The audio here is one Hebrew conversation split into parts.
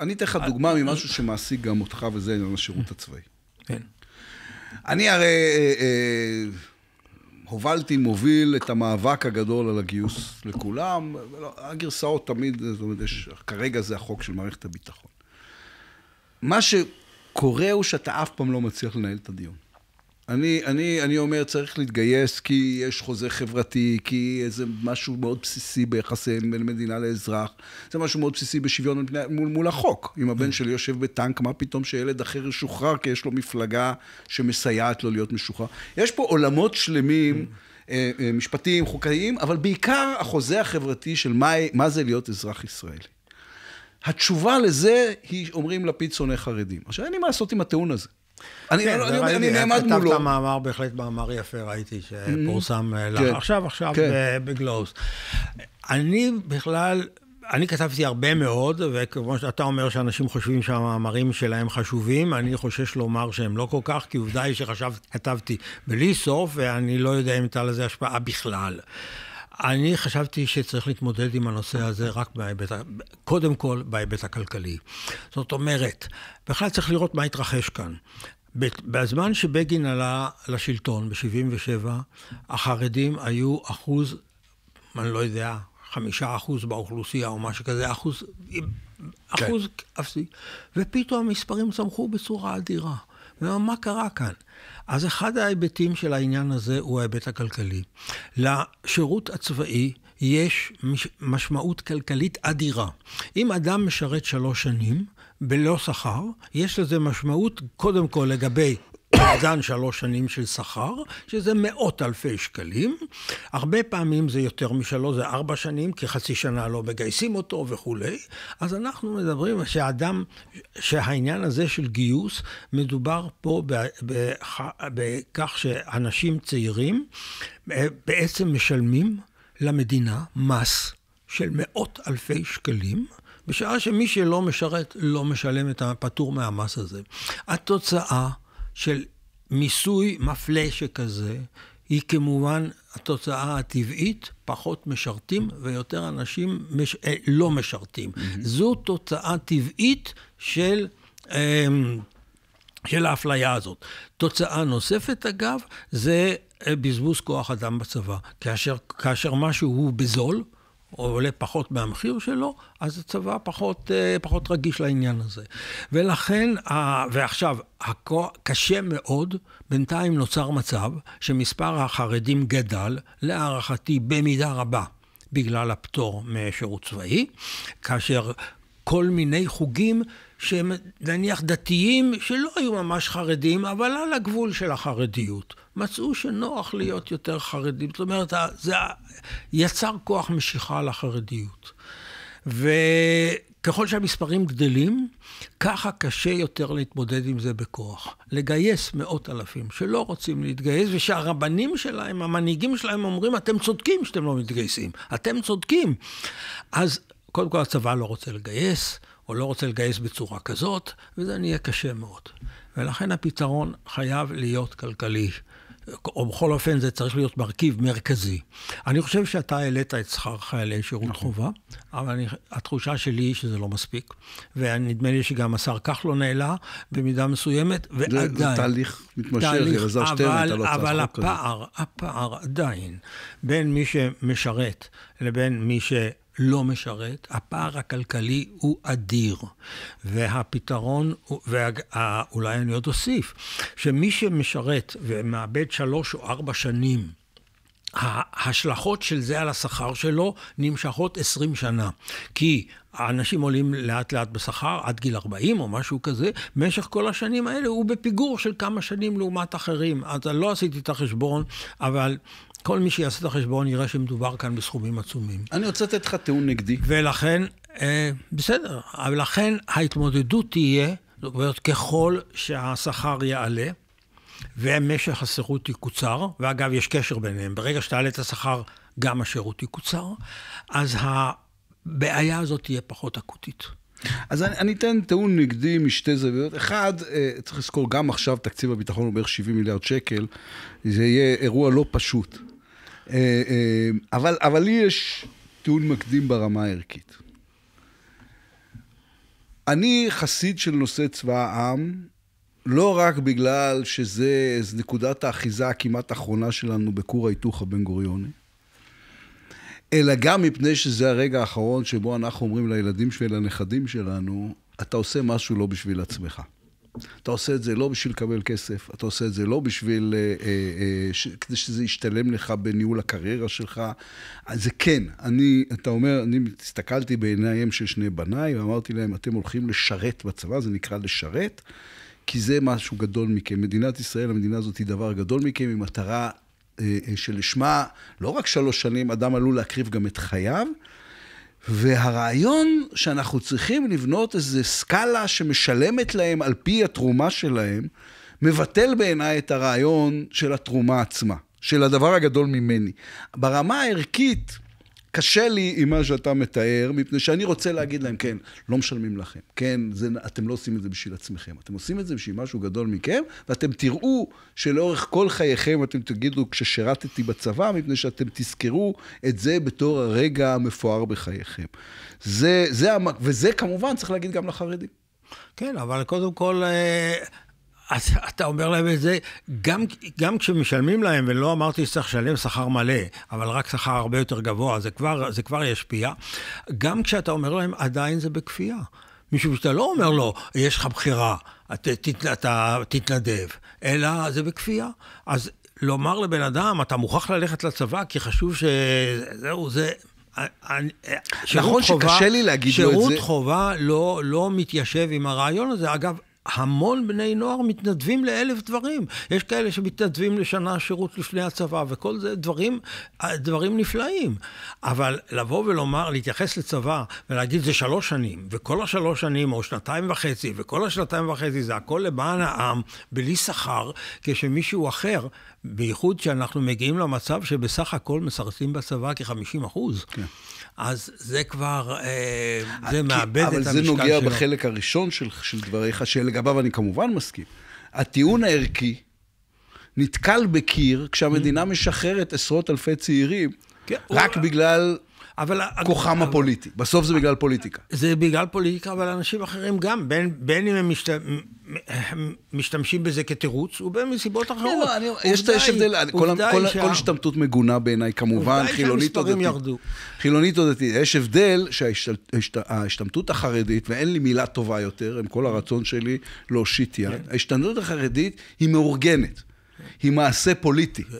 אני אתן לך אה, דוגמה אה, ממשהו שמעסיק גם אותך, וזה עניין השירות אה, הצבאי. כן. אני הרי הובלתי, מוביל את המאבק הגדול על הגיוס לכולם. הגרסאות תמיד, זאת אומרת, יש, כרגע זה החוק של מערכת הביטחון. מה שקורה הוא שאתה אף פעם לא מצליח לנהל את הדיון. אני, אני, אני אומר, צריך להתגייס כי יש חוזה חברתי, כי זה משהו מאוד בסיסי ביחסי בין מדינה לאזרח. זה משהו מאוד בסיסי בשוויון מול, מול החוק. אם הבן שלי יושב בטנק, מה פתאום שילד אחר ישוחרר כי יש לו מפלגה שמסייעת לו להיות משוחרר? יש פה עולמות שלמים, אה, אה, משפטיים, חוקתיים, אבל בעיקר החוזה החברתי של מה, מה זה להיות אזרח ישראלי. התשובה לזה היא, אומרים לפיד שונא חרדים. עכשיו, אין לי מה לעשות עם הטיעון הזה. אני כן, לא- נעמד מולו. כתבת מאמר, בהחלט מאמר יפה, ראיתי, שפורסם לך mm-hmm. אה, כן. עכשיו, עכשיו כן. אה, בגלובס. אני בכלל, אני כתבתי הרבה מאוד, וכמו שאתה אומר שאנשים חושבים שהמאמרים שלהם חשובים, אני חושש לומר שהם לא כל כך, כי עובדה היא שכתבתי בלי סוף, ואני לא יודע אם הייתה לזה השפעה בכלל. אני חשבתי שצריך להתמודד עם הנושא הזה רק בהיבט, קודם כל בהיבט הכלכלי. זאת אומרת, בכלל צריך לראות מה התרחש כאן. בזמן שבגין עלה לשלטון, ב-77', החרדים היו אחוז, אני לא יודע, חמישה אחוז באוכלוסייה או משהו כזה, אחוז, כן. אחוז אפסי, ופתאום המספרים צמחו בצורה אדירה. מה קרה כאן? אז אחד ההיבטים של העניין הזה הוא ההיבט הכלכלי. לשירות הצבאי יש משמעות כלכלית אדירה. אם אדם משרת שלוש שנים, בלא שכר, יש לזה משמעות קודם כל לגבי מאוזן שלוש שנים של שכר, שזה מאות אלפי שקלים. הרבה פעמים זה יותר משלוש, זה ארבע שנים, כי חצי שנה לא מגייסים אותו וכולי. אז אנחנו מדברים שהאדם, שהעניין הזה של גיוס, מדובר פה בכך שאנשים צעירים אה, בעצם משלמים למדינה מס של מאות אלפי שקלים. בשעה שמי שלא משרת לא משלם את הפטור מהמס הזה. התוצאה של מיסוי מפלה שכזה, היא כמובן התוצאה הטבעית, פחות משרתים ויותר אנשים מש... אה, לא משרתים. Mm-hmm. זו תוצאה טבעית של... אמ, של האפליה הזאת. תוצאה נוספת, אגב, זה אה, בזבוז כוח אדם בצבא. כאשר, כאשר משהו הוא בזול, או עולה פחות מהמחיר שלו, אז הצבא פחות, אה, פחות רגיש לעניין הזה. ולכן, ועכשיו, קשה מאוד, בינתיים נוצר מצב שמספר החרדים גדל, להערכתי, במידה רבה, בגלל הפטור משירות צבאי, כאשר כל מיני חוגים שהם נניח דתיים שלא היו ממש חרדים, אבל על הגבול של החרדיות. מצאו שנוח להיות יותר חרדים. זאת אומרת, זה יצר כוח משיכה לחרדיות. וככל שהמספרים גדלים, ככה קשה יותר להתמודד עם זה בכוח. לגייס מאות אלפים שלא רוצים להתגייס, ושהרבנים שלהם, המנהיגים שלהם אומרים, אתם צודקים שאתם לא מתגייסים, אתם צודקים. אז קודם כל הצבא לא רוצה לגייס, או לא רוצה לגייס בצורה כזאת, וזה נהיה קשה מאוד. ולכן הפתרון חייב להיות כלכלי. או בכל אופן זה צריך להיות מרכיב מרכזי. אני חושב שאתה העלית את שכר חיילי שירות נכון. חובה, אבל אני, התחושה שלי היא שזה לא מספיק. ונדמה לי שגם השר כחלון העלה במידה מסוימת, ועדיין... זה, זה תהליך מתמשך, תהליך, אלעזר שטרן, אתה לא צריך אבל הפער, כזה. הפער עדיין בין מי שמשרת לבין מי ש... לא משרת, הפער הכלכלי הוא אדיר. והפתרון, ואולי אני עוד אוסיף, שמי שמשרת ומאבד שלוש או ארבע שנים ההשלכות של זה על השכר שלו נמשכות 20 שנה. כי האנשים עולים לאט לאט בשכר, עד גיל 40 או משהו כזה, במשך כל השנים האלה הוא בפיגור של כמה שנים לעומת אחרים. אז אני לא עשיתי את החשבון, אבל כל מי שיעשה את החשבון יראה שמדובר כאן בסכומים עצומים. אני רוצה לתת לך טיעון נגדי. ולכן, אה, בסדר, ולכן ההתמודדות תהיה, זאת אומרת, ככל שהשכר יעלה, ומשך השירות יקוצר, ואגב, יש קשר ביניהם, ברגע שתעלה את השכר, גם השירות יקוצר, אז הבעיה הזאת תהיה פחות אקוטית. אז אני, אני אתן טיעון נגדי משתי זוויות. אחד, אה, צריך לזכור, גם עכשיו תקציב הביטחון הוא בערך 70 מיליארד שקל, זה יהיה אירוע לא פשוט. אה, אה, אבל, אבל לי יש טיעון מקדים ברמה הערכית. אני חסיד של נושא צבא העם, לא רק בגלל שזה נקודת האחיזה הכמעט אחרונה שלנו בכור ההיתוך הבן-גוריוני, אלא גם מפני שזה הרגע האחרון שבו אנחנו אומרים לילדים ולנכדים שלנו, אתה עושה משהו לא בשביל עצמך. אתה עושה את זה לא בשביל לקבל כסף, אתה עושה את זה לא בשביל... אה, אה, אה, ש, כדי שזה ישתלם לך בניהול הקריירה שלך. אז זה כן, אני, אתה אומר, אני הסתכלתי בעיניים של שני בניי, ואמרתי להם, אתם הולכים לשרת בצבא, זה נקרא לשרת, כי זה משהו גדול מכם. מדינת ישראל, המדינה הזאת היא דבר גדול מכם, היא מטרה אה, אה, שלשמה לא רק שלוש שנים, אדם עלול להקריב גם את חייו, והרעיון שאנחנו צריכים לבנות איזו סקאלה שמשלמת להם על פי התרומה שלהם, מבטל בעיניי את הרעיון של התרומה עצמה, של הדבר הגדול ממני. ברמה הערכית, קשה לי עם מה שאתה מתאר, מפני שאני רוצה להגיד להם, כן, לא משלמים לכם, כן, זה, אתם לא עושים את זה בשביל עצמכם, אתם עושים את זה בשביל משהו גדול מכם, ואתם תראו שלאורך כל חייכם אתם תגידו, כששירתתי בצבא, מפני שאתם תזכרו את זה בתור הרגע המפואר בחייכם. זה, זה, וזה כמובן צריך להגיד גם לחרדים. כן, אבל קודם כל, אה, אז אתה אומר להם את זה, גם, גם כשמשלמים להם, ולא אמרתי שצריך לשלם שכר מלא, אבל רק שכר הרבה יותר גבוה, זה כבר, זה כבר ישפיע, גם כשאתה אומר להם, עדיין זה בכפייה. משום שאתה לא אומר לו, יש לך בחירה, אתה תת, תתנדב, אלא זה בכפייה. אז לומר לבן אדם, אתה מוכרח ללכת לצבא, כי חשוב שזהו, זה... נכון שקשה לי להגיד לו את זה. שירות חובה לא, לא מתיישב עם הרעיון הזה. אגב, המון בני נוער מתנדבים לאלף דברים. יש כאלה שמתנדבים לשנה שירות לפני הצבא, וכל זה דברים, דברים נפלאים. אבל לבוא ולומר, להתייחס לצבא ולהגיד זה שלוש שנים, וכל השלוש שנים או שנתיים וחצי, וכל השנתיים וחצי זה הכל למען העם, בלי שכר, כשמישהו אחר, בייחוד שאנחנו מגיעים למצב שבסך הכל מסרטים בצבא כ-50 אחוז. כן. אז זה כבר, אה, אה זה מאבד את המשקל שלו. אבל זה נוגע שלו. בחלק הראשון של, של דבריך, שלגביו אני כמובן מסכים. הטיעון הערכי נתקל בקיר כשהמדינה mm. משחררת עשרות אלפי צעירים, כן, רק הוא... בגלל אבל... כוחם אבל, הפוליטי. בסוף זה בגלל פוליטיקה. זה בגלל פוליטיקה, אבל אנשים אחרים גם, בין, בין אם הם משת, משתמשים בזה כתירוץ, ובין מסיבות לא, אחרות. כן, לא, אני, יש הבדל, כל, כל, שה... כל השתמטות מגונה בעיניי, כמובן, חילונית עובדה שהמספרים ירדו. חילונית או דתית. יש הבדל שההשתמטות החרדית, ואין לי מילה טובה יותר, עם כל הרצון שלי להושיט יד, כן. ההשתמטות החרדית היא מאורגנת. היא מעשה פוליטי. כן.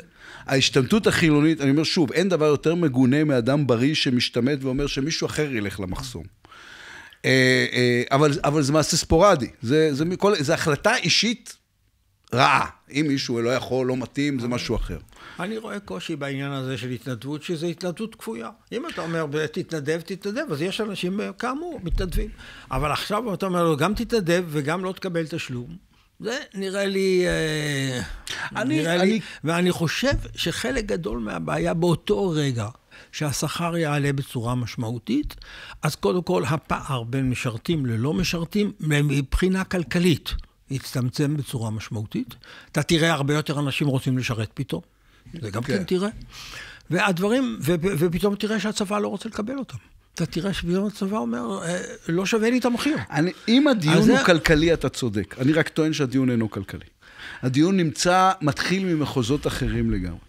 ההשתמטות החילונית, אני אומר שוב, אין דבר יותר מגונה מאדם בריא שמשתמט ואומר שמישהו אחר ילך למחסום. אה, אה, אבל, אבל זה מעשה ספורדי, זה, זה, מכל, זה החלטה אישית רעה. אם מישהו לא יכול, לא מתאים, זה משהו אחר. אני רואה קושי בעניין הזה של התנדבות, שזו התנדבות כפויה. אם אתה אומר, תתנדב, תתנדב, אז יש אנשים, אה, כאמור, מתנדבים. אבל עכשיו אתה אומר לו, גם תתנדב וגם לא תקבל תשלום. זה נראה לי... אה, אני, נראה אני... לי... ואני חושב שחלק גדול מהבעיה באותו רגע שהשכר יעלה בצורה משמעותית, אז קודם כל הפער בין משרתים ללא משרתים, מבחינה כלכלית, יצטמצם בצורה משמעותית. אתה תראה הרבה יותר אנשים רוצים לשרת פתאום, זה גם כן, כן. תראה. והדברים, ו, ופתאום תראה שהצבא לא רוצה לקבל אותם. אתה תראה שפתאום הצבא אומר, אה, לא שווה לי את המחיר. אני, אם הדיון הוא זה... כלכלי, אתה צודק. אני רק טוען שהדיון אינו כלכלי. הדיון נמצא, מתחיל ממחוזות אחרים לגמרי.